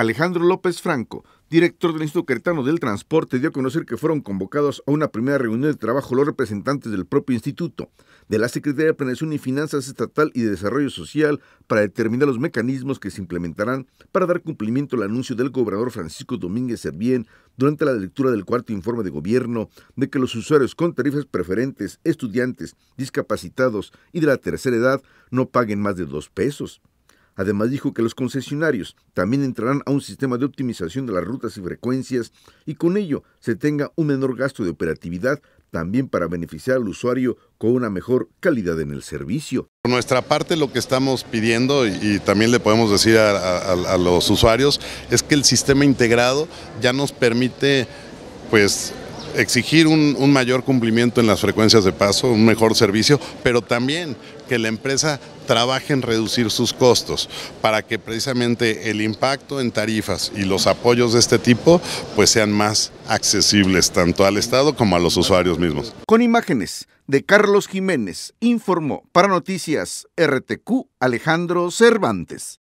Alejandro López Franco, director del Instituto Queretano del Transporte, dio a conocer que fueron convocados a una primera reunión de trabajo los representantes del propio instituto, de la Secretaría de Planeación y Finanzas Estatal y de Desarrollo Social, para determinar los mecanismos que se implementarán para dar cumplimiento al anuncio del gobernador Francisco Domínguez Servién durante la lectura del cuarto informe de gobierno de que los usuarios con tarifas preferentes, estudiantes, discapacitados y de la tercera edad no paguen más de dos pesos. Además dijo que los concesionarios también entrarán a un sistema de optimización de las rutas y frecuencias y con ello se tenga un menor gasto de operatividad también para beneficiar al usuario con una mejor calidad en el servicio. Por nuestra parte lo que estamos pidiendo y, también le podemos decir a los usuarios es que el sistema integrado ya nos permite pues exigir un, mayor cumplimiento en las frecuencias de paso, un mejor servicio, pero también que la empresa trabaje en reducir sus costos para que precisamente el impacto en tarifas y los apoyos de este tipo pues sean más accesibles tanto al Estado como a los usuarios mismos. Con imágenes de Carlos Jiménez, informó para Noticias RTQ Alejandro Cervantes.